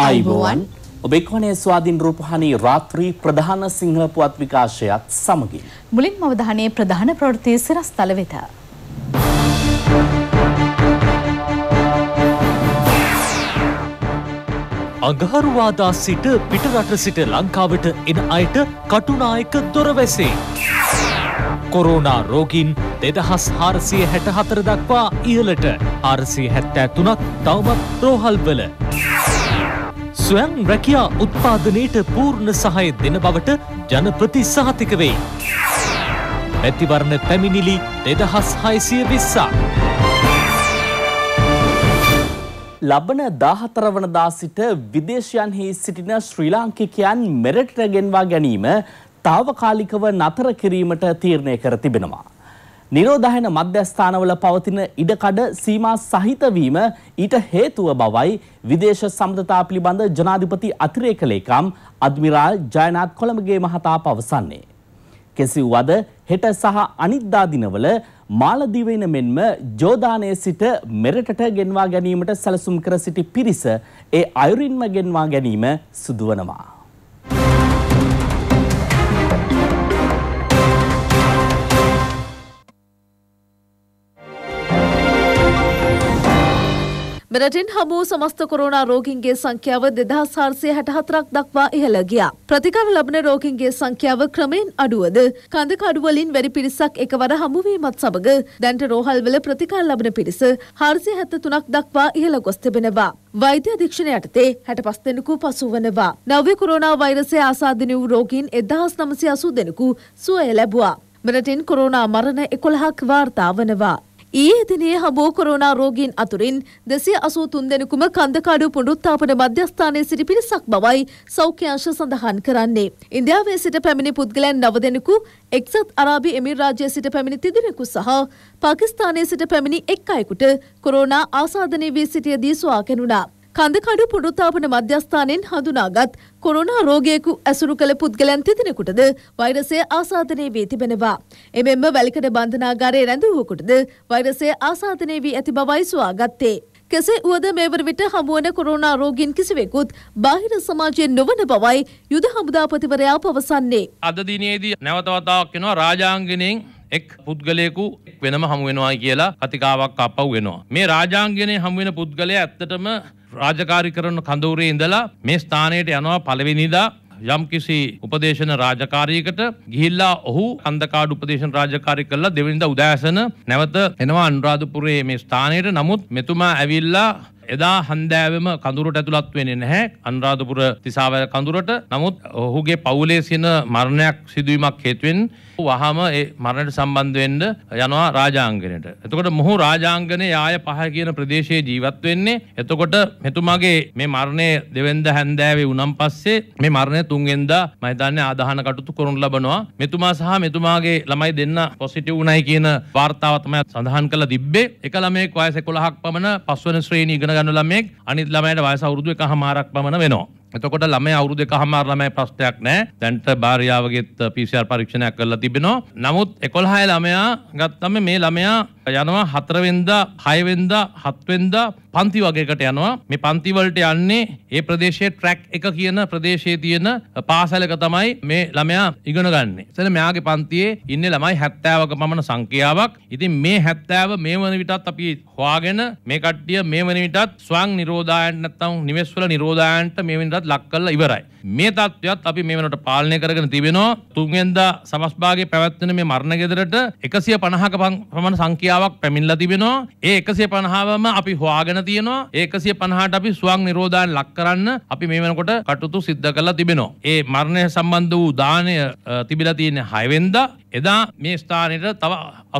අයිබෝවන් ඔබ එක්වනේ ස්වාධීන් රූපහානී රාත්‍රී ප්‍රධාන සිංහල පුවත් විකාශයත් සමගින්. මුලින්ම අවධානයේ ප්‍රධාන ප්‍රවෘත්තිය සිරස්තල වෙත. අඟහරුවාදා සිට පිටරට සිට ලංකාවට එන අයට කටුනායක දොර වැසේ. කොරෝනා රෝගීන් දෙදහස් හාරසිය හැට හතර දක්වා ඉහලට ආරසිය හැත්තෑ තුනක් තවමත් රෝහල්වල ස්වයං රැකියා උත්පාදනයට පූර්ණ සහය දෙන බවට ජනපති සහතික වෙයි. ඇතිවරණ පැමිණිලි දෙදහස් හයිසිය විස්සා. ලබන දාහතර වනදා සිට විදේශයන්හි සිටින ශ්‍රී ලාංකිකයන් මෙරටට ගෙන්වා ගැනීම තාවකාලිකව නතර කිරීමට තීරණය කර තිබෙනවා. නිරෝධායන මධ්‍යස්ථානවල පවතින ඉඩකඩ සීමා සහිත වීම ඊට හේතුව බවයි විදේශ සම්බන්ධතා පිළිබඳ ජනාධිපති අතිරේක ලේකම් අද්මිරාල් ජයනාත් කොළඹගේ මහතා පවසන්නේ. කෙසේ වුවද හෙට සහ අනිද්දා දිනවල මාලදීවයින මෙන්ම ජෝදානයේ සිට මෙරටට ගෙන්වා ගැනීමට සැලසුම් කර සිටි පිරිස ඒ අයුරින්ම ගෙන්වා ගැනීම සිදුවනවා. මෙරටින් හමුව සමස්ත කොරෝනා රෝගීන්ගේ සංඛ්‍යාව දෙදහස් හාරසිය හැටහතරක් දක්වා ඉහළ ගියා. ප්‍රතිකාර ලබන රෝගීන්ගේ සංඛ්‍යාව ක්‍රමෙන් අඩුවද කඳ කඩුවලින් වැඩි පිරිසක් එකවර හමුවීමත් සමග දැන්ට රෝහල්වල ප්‍රතිකාර ලබන පිරිස හාරසිය හැත්ත තුනක් දක්වා ඉහළ ගොස් තිබෙනවා. වෛද්‍ය අධීක්ෂණ යටතේ හැට පස් දෙනෙකු පසු වනවා. නව්‍ය කොරෝනා වෛරසය ආසාධනය වූ රෝගීන් එදහස් නමසි අසූ දෙනෙකු සුවය ලැබවා. මෙරටින් කොරෝනා මරණ එකොළහක් වාර්තා වනවා. ඊයේ දිනේ හඹෝ කොරෝනා රෝගීන් අතුරින් දෙසිය අසූ තුන් දෙනෙකුම කන්දකාඩු පුනරුත්ථාපන මධ්‍යස්ථානයේ සිටි පිරිසක් බවයි සෞඛ්‍ය අංශ සඳහන් කරන්නේ. ඉන්දියාවේ සිට පැමිණි පුද්ගලයන් නව දෙනෙකු එක්සත් අරාබි එමිරාජ්‍යයේ සිට පැමිණි තිදෙනෙකු සහ පාකිස්තානයේ සිට පැමිණි එක් අයෙකුට කොරෝනා ආසාදනය වී සිටියදී සුවාකෙනුණා. කඳකඩු පුනරුත්ථාපන මධ්‍යස්ථානයෙන් හඳුනාගත් කොරෝනා රෝගියෙකු ඇසුරු කළ පුද්ගලයන් තිදෙනෙකුටද වෛරසය ආසාදනය වී තිබෙනවා. එමෙන්ම වැලිකඩ බන්ධනාගාරයේ රැඳවූවකුටද වෛරසය ආසාදනය වී ඇති බවයි සොයාගත්තේ. කෙසේ වුවද මේවර විට හමුවන කොරෝනා රෝගීන් කිසිවෙකුත් බාහිර සමාජයේ නොවන බවයි යුද හමුදාපතිවරයා පවසන්නේ. අද දිනේදී නැවතවතාවක් වෙනවා රාජාංගණයෙන් එක් පුද්ගලයෙකු වෙනම හමු වෙනවා කියලා කතිකාවක් අපව් වෙනවා. මේ රාජාංගණයේ හමු වෙන පුද්ගලයා ඇත්තටම රාජකාරි කරන කඳවුරේ ඉඳලා මේ ස්ථානයට යනවා පළවෙනිදා යම් කිසි උපදේශන රාජකාරීකට ගිහිල්ලා ඔහු අන්දකාඩු උපදේශන රාජකාරී කළා දෙවෙනිදා උදෑසන නැවත එනවා අනුරාධපුරයේ මේ ස්ථානයට නමුත් මෙතුමා ඇවිල්ලා එදා හන්දෑවම කඳුරට ඇතුළත් වෙන්නේ නැහැ අනුරාධපුර තිසාවැල කඳුරට. නමුත් ඔහුගේ පවුලේ සින මරණයක් සිදුවීමක් හේතුවෙන් වහම ඒ මරණයට සම්බන්ධ වෙන්න යනවා රාජාංගණයට. එතකොට මොහු රාජාංගණයේ ආය පහ කියන ප්‍රදේශයේ ජීවත් වෙන්නේ. එතකොට මෙතුමාගේ මේ මරණය දෙවෙන්ද හැන්දෑවේ උනම් පස්සේ මේ මරණය තුන්වෙනිදා මම හිතන්නේ ආදාහන කටයුතු කරනු ලබනවා. මෙතුමා සහ මෙතුමාගේ ළමයි දෙන්න පොසිටිව් උණයි කියන වාර්තාව තමයි සඳහන් කරලා තිබ්බේ. එක ළමයෙක් වයස 11ක් පමණ පස්වන ශ්‍රේණිය ඉගෙන ඉගෙන ගන්න ළමෙක් අනිත් ළමයට වයස අවුරුදු එකහමාරක් පමණ වෙනවා. එතකොට ළමයි අවුරුදු දෙකහමාර ළමයි ප්‍රශ්නයක් නැහැ. දැන්ට භාර්යාවගෙත් PCR පරීක්ෂණයක් කරලා තිබෙනවා. නමුත් 11 ළමයා ගත්තම මේ ළමයා යනවා 4 වෙනිදා, 6 වෙනිදා, 7 වෙනිදා පන්ති වගේකට යනවා. මේ පන්ති වලට යන්නේ ඒ ප්‍රදේශයේ ට්‍රැක් එක කියන ප්‍රදේශයේ තියෙන පාසලක තමයි මේ ළමයා ඉගෙන ගන්න. එතන මෙයාගේ පන්තියේ ඉන්නේ ළමයි 70ක පමණ සංඛ්‍යාවක්. ඉතින් මේ 70 මේ වන විටත් අපි හොයාගෙන මේ කට්ටිය මේ වන විටත් ස්වං නිරෝධායන්ට නැත්නම් නිවෙස්වල නිරෝධායන්ට මේ වෙනිදා තත්ත්වයටත් ලක් කරලා ඉවරයි. මේ තත්ත්වයත් අපි මේ වෙනකොට පාලනය කරගෙන තිබෙනවා. තුන්වෙනිදා සමස්භාගයේ පැවැත්වෙන මේ මරණ ගෙදරට 150ක පමණ සංඛ්‍යාවක් පැමිණලා තිබෙනවා. ඒ 150වම අපි හොයාගෙන තියෙනවා. ඒ 150ට අපි ස්වං නිරෝධායන ලක් කරන්න අපි මේ වෙනකොට කටයුතු සිද්ධ කරලා තිබෙනවා. ඒ මරණය සම්බන්ධ වූ දාණය තිබිලා තියෙන 6 වෙනිදා එදා මේ ස්ථානයට තව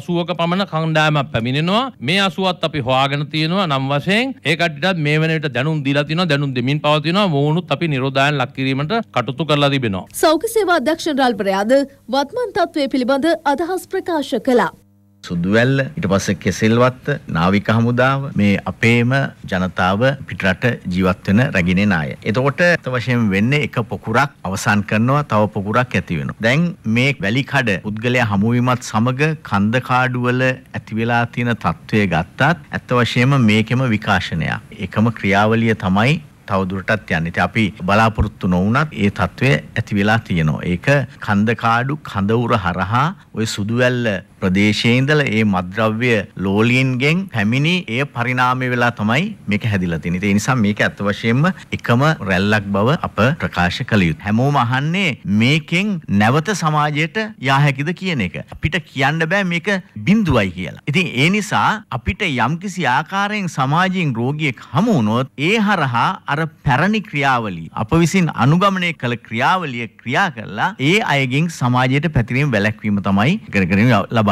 80ක පමණ කණ්ඩායමක් පැමිණෙනවා. මේ 80ත් අපි හොයාගෙන තියෙනවා නම් වශයෙන් ඒ කට්ටියටත් මේ වෙන විට දැනුම් දීලා තිනවා. දැනුම් දෙමින් පවතිනවා. මොවුනුත් අපි නිරෝධයන් ලක්කිරීමට කටුතු කරලා තිබෙනවා. සෞඛ්‍ය සේවා අධ්‍යක්ෂ ජනරාල්වරයාද වත්මන් තත්ත්වය පිළිබඳ අදහස් ප්‍රකාශ කළා. සුදුවැල්ල ඊට පස්සේ කෙසෙල්වත්ත නාවික හමුදාව මේ අපේම ජනතාව පිටරට ජීවත් වෙන රැගිනෙන අය. එතකොට වශයෙන් වෙන්නේ එක පොකුරක් අවසන් කරනවා තව පොකුරක් ඇති වෙනවා. දැන් මේ වැලි කඩ පුද්ගලයා හමුවීමත් සමග කන්ද කාඩුවල ඇති වෙලා තියෙන తත්වය ගත්තත් අත් වශයෙන්ම මේකෙම විකාශනයක්. එකම ක්‍රියාවලිය තමයි තවදුරටත් යන්නේ. ඉතින් අපි බලාපොරොත්තු නොවුණත් ඒ తත්වය ඇති වෙලා තියෙනවා. ඒක කන්දකාඩු කඳවුර හරහා ওই සුදුවැල්ල ප්‍රදේශයේ ඉඳලා ඒ මද්ද්‍රව්‍ය ලෝලියන්ගෙන් පැමිණි ඒ පරිණාමය වෙලා තමයි මේක හැදිලා තියෙන්නේ. ඒ නිසා මේක අත් වශයෙන්ම එකම රැල්ලක් බව අප ප්‍රකාශ කළ යුතුයි. හැමෝම අහන්නේ මේකෙන් නැවත සමාජයට යා හැකිද කියන එක. අපිට කියන්න බෑ මේක බිඳුවයි කියලා. ඉතින් ඒ නිසා අපිට යම්කිසි ආකාරයෙන් සමාජයෙන් රෝගියෙක් හමු වුණොත් ඒ හරහා අර පැරණි ක්‍රියාවලිය අප විසින් අනුගමනය කළ ක්‍රියාවලිය ක්‍රියා කරලා ඒ අයගෙන් සමාජයට පැතිරීම වැළැක්වීම තමයි කරගෙන ලබා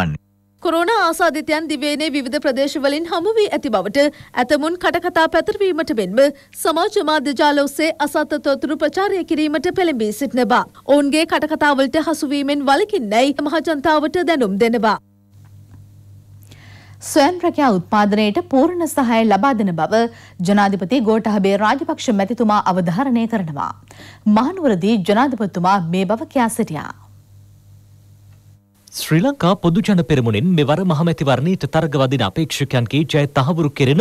කොරෝනා ආසාධිතයන් දිවයිනේ විවිධ ප්‍රදේශවලින් හමු වී ඇති බවට ඇතමුන් කටකතා පැතරවීමට මෙන්ම සමාජ මාධ්‍ය ජාල ඔස්සේ අසත්‍ය තොරතුරු ප්‍රචාරය කිරීමට පෙළඹී සිටින බව. ඔවුන්ගේ කටකතාවලට හසුවීමෙන් වළකින්නයි මහජනතාවට දැනුම් දෙනවා. ස්වයං රැකියා උත්පාදනයට පූර්ණ සහාය ලබා දෙන බව ජනාධිපති ගෝඨාභය රාජපක්ෂ මැතිතුමා අවධාරණය කරනවා. මහනුවරදී ජනාධිපතිතුමා මේ බව කියා සිටියා. ශ්‍රී ලංකා පොදුජන පෙරමුණෙන් මෙවර මහමැතිවරණයට තරගවදින අපේක්ෂකයන්ගේ ජය තහවුරු කෙරෙන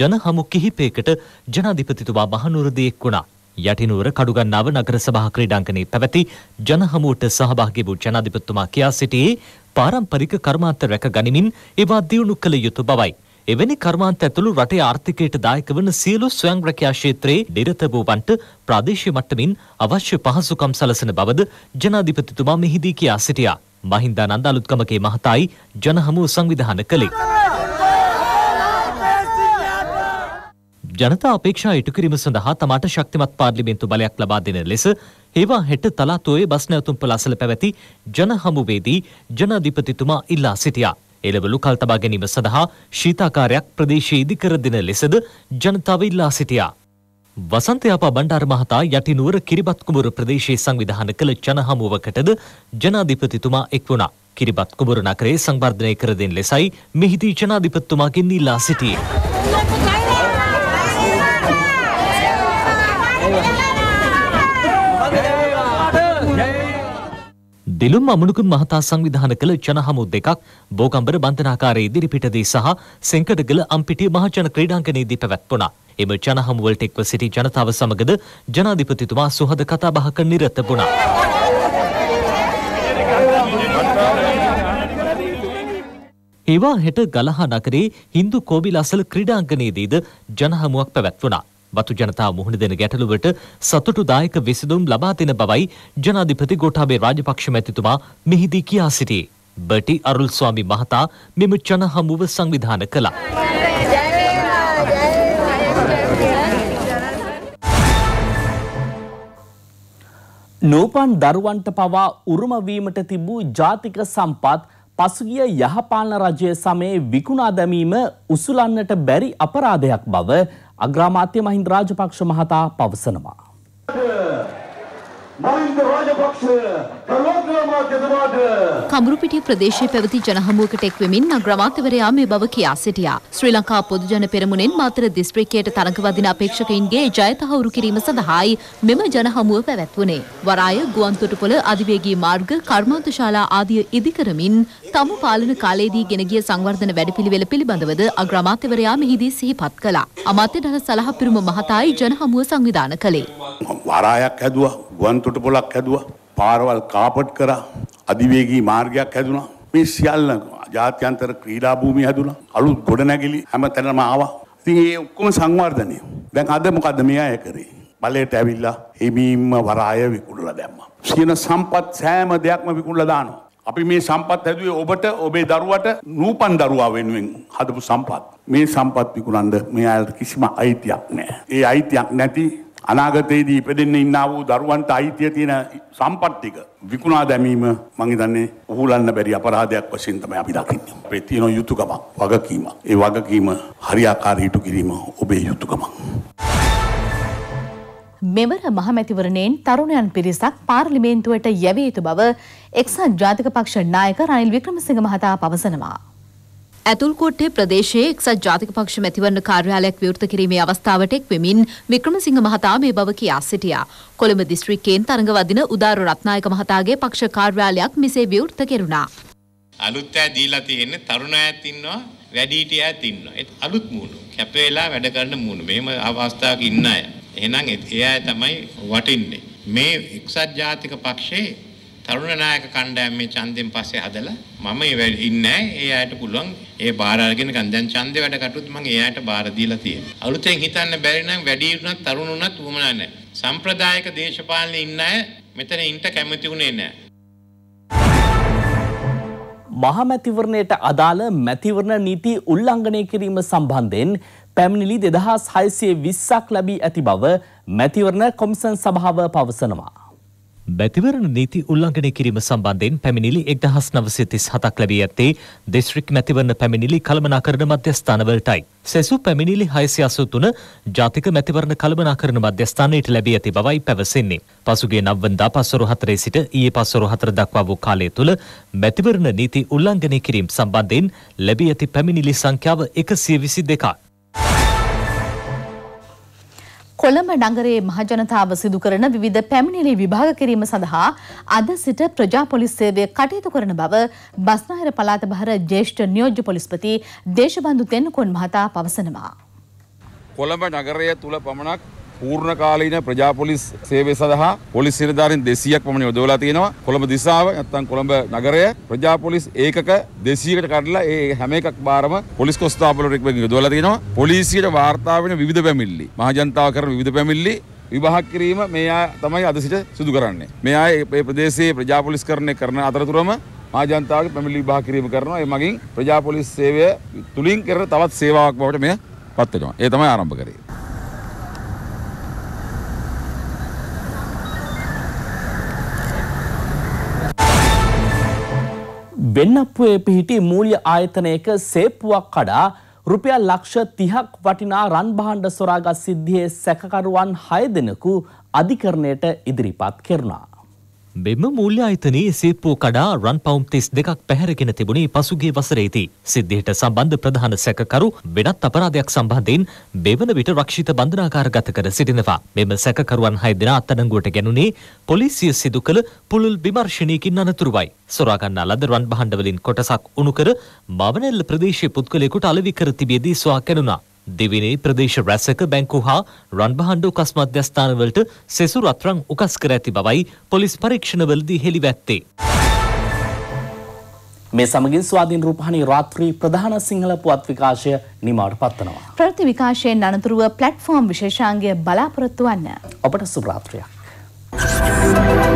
ජන හමු කිහිපයකට ජනාධිපතිතුමා මහනුරදයෙක් වුණා. යටිනුවර කඩුගන්නාව නගර සභා ක්‍රීඩාංගණයේ පැවති ජන හමුවට සහභාගී වූ ජනාධිපතිතුමා කියා සිටියේ පාරම්පරික කර්මාන්ත රැක ගනිමින් ඒවා දියුණු කළ යුතු බවයි. එවැනි කර්මාන්ත ඇතුළු රටේ ආර්ථිකයට දායක වන සියලු ස්වයං රැකියා ක්ෂේත්‍රයේ නිරත වූවන්ට ප්‍රාදේශීය මට්ටමින් අවශ්‍ය පහසුකම් සලසන බවද ජනාධිපතිතුමා මෙහිදී කියා සිටියා. මහින්දානන්ද අලුත්කමකේ මහතායි ජන හමුව සංවිධාන කළේ. ජනතා අපේක්ෂා ඉටු කිරීම සඳහා තමාට ශක්තිමත් පාර්ලිමේන්තු බලයක් ලබා දෙන ලෙස හේවා හෙට තලාතෝයේ බස් නැවතුම්පළ අසල පැවැති ජන හමුවේදී ජනාධිපතිතුමා ඉල්ලා සිටියා. එළවලු කල්තබා ගැනීම සඳහා ශීතාකාරයක් ප්‍රදේශයේදී කර දෙන ලෙසද ජනතාව ඉල්ලා සිටියා. වසන්තයාපා බණ්ඩාර මහතා යටි නුවර කිරිබත් කුඹුර ප්‍රදේශයේ සංවිධාන කළ ජනහමුවකටද ජනාධිපතිතුමා එක් වුණා. කිරිබත් කුඹුර නගරේ සංවර්ධනය කර දෙන ලෙසයි මෙහිදී ජනාධිපතිතුමාගෙන් ඉල්ලා සිටියේ. දිලුම් අමනුකුම් මහතා සංවිධාන කළ ජනහමු දෙකක් බෝගම්බර බන්ධනාකාරයේ ඉදිරිපිටදී සහ සෙංකඩගල අම්පිටිය මහජන ක්‍රීඩාංගණයේදී පැවැත්වුණා. එම ජනහමුවලට එක්ව සිටි ජනතාව සමගද ජනාධිපතිතුමා සුහද කතාබහක නිරත වුණා. ඒවා හෙට ගලහා නගරේ හින්දු කෝවිල අසල ක්‍රීඩාංගණයේදීද ජනහමුවක් පැවැත්වුණා. බතු ජනතාව මුහුණ දෙන ගැටලුවට සතුටුදායක විසඳුම් ලබා දෙන බවයි ජනාධිපති ගෝඨාභය රාජපක්ෂ මැතිතුමා මෙහිදී කියා සිටියේ. බටි අරුල්ස්වාමි මහතා මෙම ජනහමුව සංවිධාන කළා. නූපන් දරුවන්ට පවා උරුමවීමට තිබූ ජාතික සම්පත් පසුගිය යහපාලන රජය සමයේ විකුණා දැමීම උසුලන්නට බැරි අපරාධයක් බව අග්‍රාමාත්‍ය මහින්ද රාජපක්ෂ මහතා පවසනවා. කමරුපිටිය ප්‍රදේශයේ පැවති ජනහමුවකට එක්වෙමින් අග්‍රමාත්‍යවරයා මේ බව කියා සිටියා. ශ්‍රී ලංකා පොදුජන පෙරමුණෙන් මාතර දිස්ත්‍රික්කයට තරඟ වදින අපේක්ෂකයින්ගේ ජය තහවුරු කිරීම සඳහායි මෙම ජනහමුව පැවැත්වුණේ. වරාය ගුවන්තොටුපොළ අධිවේගී මාර්ග කර්මාන්තශාලා ආදිය ඉදි කරමින් තම පාලන කාලයේදී ගෙන ගිය සංවර්ධන වැඩපිළිවෙල පිළිබඳවද අග්‍රමාත්‍යවරයා මෙහිදී සිහිපත් කළා. අමාත්‍ය දල සලහ පිරුම මහතායි ජනහමුව සංවිධාන කළේ. වරායක් හැදුවා ගුවන්තොටුපොළක් හැදුවා පාරවල් කාපට් කරා අධිවේගී මාර්ගයක් හැදුණා මේ සියල්ල ජාත්‍යන්තර ක්‍රීඩා භූමිය හැදුණා අලුත් ගොඩනැගිලි හැම තැනම ආවා ඉතින් ඒ ඔක්කොම සංවර්ධනය දැන් අද මොකද්ද මේ අය කරේ බලයට ඇවිල්ලා හිමීම්ම වරාය විකුණලා දැම්මා. සියන සම්පත් සෑම දෙයක්ම විකුණලා දානවා. අපි මේ සම්පත් හැදුවේ ඔබට ඔබේ දරුවට නූපන් දරුවා වෙනුවෙන් හදපු සම්පත්. මේ සම්පත් විකුණන්න මේ අයට කිසිම අයිතියක් නැහැ. ඒ අයිතියක් නැති අනාගතයේදී ඉපදෙන්න ඉන්න වූ දරුවන්ට අයිතිය තියෙන සම්පත් ටික විකුණා දැමීම මම හිතන්නේ උහුලන්න බැරි අපරාධයක් වශයෙන් තමයි අපි දකින්නේ. අපේ තියෙන යුතුයකම, වගකීම. ඒ වගකීම හරියාකාරී ඉටු කිරීම ඔබේ යුතුයකම. මෙවර මහමැතිවරණයෙන් තරුණයන් පිරිසක් පාර්ලිමේන්තුවට යැවිය යුතු බව එක්සත් ජාතික පක්ෂ නායක රනිල් වික්‍රමසිංහ මහතා පවසනවා. ඇතුල්කෝට්ටේ ප්‍රදේශයේ එක්සත් ජාතික පක්ෂ මැතිවරණ කාර්යාලයක් විවෘත කිරීමේ අවස්ථාවට එක් වෙමින් වික්‍රමසිංහ මහතා මේ බව කියා සිටියා. කොළඹ දිස්ත්‍රික්කයෙන් තරඟ වදින උදාර රත්නායක මහතාගේ පක්ෂ කාර්යාලයක් මෙසේ විවෘත කෙරුණා. අලුත් අය දීලා තියෙන්නේ තරුණ අයත් ඉන්නවා වැඩිහිටියත් ඉන්නවා. ඒත් අලුත් මූණු. කැප වෙලා වැඩ කරන මූණු. මෙහෙම අවස්ථාවක ඉන්න අය. එහෙනම් ඒ අය තමයි වටින්නේ. මේ එක්සත් ජාතික පක්ෂයේ තරුණ නායක කණ්ඩායම මේ ඡන්දෙන් පස්සේ හදලා මම ඒ ඉන්නේ ඒ අයට පුළුවන් ඒ බාර අරගෙන ගන්න දැන් ඡන්දේ වැඩ කටුත් මම ඒ අයට බාර දීලා තියෙනවා අලුතෙන් හිතන්න බැරි නම් වැඩි වුණත් තරුණ වුණත් උමනා නැහැ සම්ප්‍රදායික දේශපාලනේ ඉන්න අය මෙතන ඉන්න කැමති උනේ නැහැ මහමැතිවරණයට අදාළ මැතිවරණ නීති උල්ලංඝනය කිරීම සම්බන්ධයෙන් පැමිණිලි දෙදහස් හයසිය විස්සක් ලැබී ඇති බව මැතිවරණ කොමිසන් සභාව පවසනවා. බැතිවරණ නීති උල්ලංඝනය කිරීම සම්බන්ධයෙන් පැමිණිලි 1937ක් ලැබී ඇත්තේ දිස්ත්‍රික් මැතිවරණ පැමිණිලි කළමනාකරණ මධ්‍යස්ථානවලටයි. සෙසු පැමිණිලි 683 ජාතික මැතිවරණ කළමනාකරණ මධ්‍යස්ථානයට ලැබී ඇති බවයි පැවසෙන්නේ. පසුගිය නවවනදා පස්වරු 4 සිට ඊයේ පස්වරු 4 දක්වා වූ කාලය තුල මැතිවරණ නීති උල්ලංඝනය කිරීම සම්බන්ධයෙන් ලැබී ඇති පැමිණිලි සංඛ්‍යාව 122යි. කොළඹ නගරයේ මහජනතාව සිදු කරන විවිධ පැමිණිලි විභාග කිරීම සඳහා අද සිට ප්‍රජා පොලිස් සේවය කටයුතු කරන බව බස්නාහිර පළාත බහර ජ්‍යෙෂ්ඨ නියෝජ්‍ය පොලිස්පති දේශබන්දු තෙන්නකෝන් මහතා පවසනවා. කොළඹ නගරය තුල පමණක් පූර්ණ කාලීන ප්‍රජා පොලිස් සේවය සඳහා පොලිස් නිලධාරීන් 200ක් පමණ යොදවලා තියෙනවා. කොළඹ දිසාව නැත්නම් කොළඹ නගරය ප්‍රජා පොලිස් ඒකක 200කට කඩලා ඒ හැම එකක් බාරම පොලිස් කොස්තාපලවරු එක්කම යොදවලා තියෙනවා. පොලිසියට වාර්තා වෙන විවිධ පැමිණිලි, මහජනතාව කරන විවිධ පැමිණිලි විභාග කිරීම මේ අය තමයි අද සිට සිදු කරන්නේ. මේ අය මේ ප්‍රදේශයේ ප්‍රජාපොලිස්කරණය කරන අතරතුරම මහජනතාවගේ පැමිණිලි විභාග කිරීම කරනවා. ඒ මගින් ප්‍රජාපොලිස් සේවය තුලින් කරන තවත් සේවාවක් බවට මෙය පත් වෙනවා. ඒ තමයි ආරම්භ කරේ. වෙන්නප්පුවේ පිහිටි මූල්‍ය ආයතනයක සේප්පුවක් කඩා රුපියල් ලක්ෂ 30ක් වටිනා රන් භාණ්ඩ සොරාගත් සිද්ධියේ සැකකරුවන් 6 දෙනෙකු අධිකරණයට ඉදිරිපත් කෙරුණා. මෙම මූල්‍ය ආයතනයේ සේප්පෝ කඩා රන් පවුම් 32ක් පැහැරගෙන තිබුණේ පසුගිය වසරේදී. සිද්ධියට සම්බන්ධ ප්‍රධාන සැකකරු වෙනත් අපරාධයක් සම්බන්ධයෙන් මෙවන විට රක්ෂිත බන්ධනාගාරගත කර සිටිනවා. මෙම සැකකරුවන් 6 දෙනා අත්අඩංගුවට ගැනුණේ පොලිසිය සිදු කළ පුළුල් විමර්ශනයකින් අනතුරුවයි. සොරා ගන්නා ලද රන් භාණ්ඩ වලින් කොටසක් උණු කර මවනෙල්ල ප්‍රදේශයේ පුද්ගලයෙකුට අලෙවි කර තිබියදී සොයා කැණුනා. දෙවෙනි ප්‍රදේශ රැසක බැංකු හා රන්බහණ්ඩ උකස් මධ්‍යස්ථානවලට සෙසු රත්රන් උකස් කර ඇති බවයි පොලිස් පරීක්ෂණවලදී හෙළිවැත්තේ. මේ සමගින් ස්වාධීන් රූපහානි රාත්‍රී ප්‍රධාන සිංහල පුවත් විකාශය නිමාවට පත්වනවා. ප්‍රති විකාශයෙන් අනතුරුව ප්ලට්ෆෝර්ම් විශේෂාංගය බලාපොරොත්තු වන්න. ඔබට සුභරාත්‍රියක්. Thank you.